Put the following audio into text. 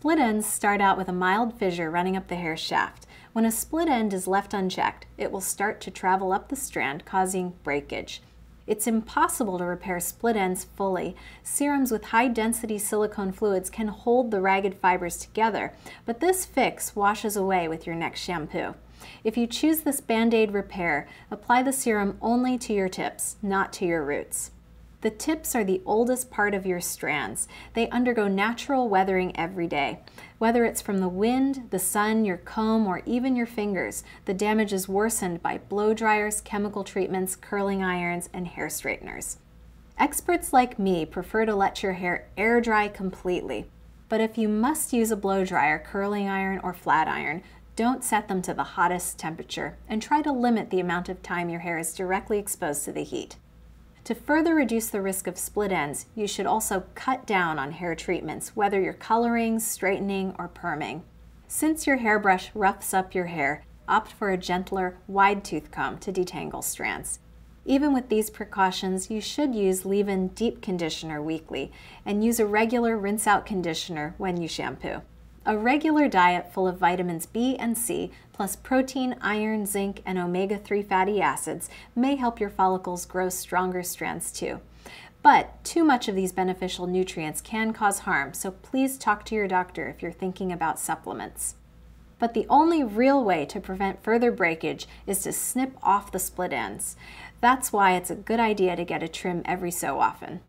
Split ends start out with a mild fissure running up the hair shaft. When a split end is left unchecked, it will start to travel up the strand, causing breakage. It's impossible to repair split ends fully. Serums with high density silicone fluids can hold the ragged fibers together, but this fix washes away with your next shampoo. If you choose this Band-Aid repair, apply the serum only to your tips, not to your roots. The tips are the oldest part of your strands. They undergo natural weathering every day. Whether it's from the wind, the sun, your comb, or even your fingers, the damage is worsened by blow dryers, chemical treatments, curling irons, and hair straighteners. Experts like me prefer to let your hair air dry completely. But if you must use a blow dryer, curling iron, or flat iron, don't set them to the hottest temperature and try to limit the amount of time your hair is directly exposed to the heat. To further reduce the risk of split ends, you should also cut down on hair treatments, whether you're coloring, straightening, or perming. Since your hairbrush roughs up your hair, opt for a gentler, wide tooth comb to detangle strands. Even with these precautions, you should use leave-in deep conditioner weekly and use a regular rinse-out conditioner when you shampoo. A regular diet full of vitamins B and C, plus protein, iron, zinc, and omega 3 fatty acids, may help your follicles grow stronger strands too. But too much of these beneficial nutrients can cause harm, so please talk to your doctor if you're thinking about supplements. But the only real way to prevent further breakage is to snip off the split ends. That's why it's a good idea to get a trim every so often.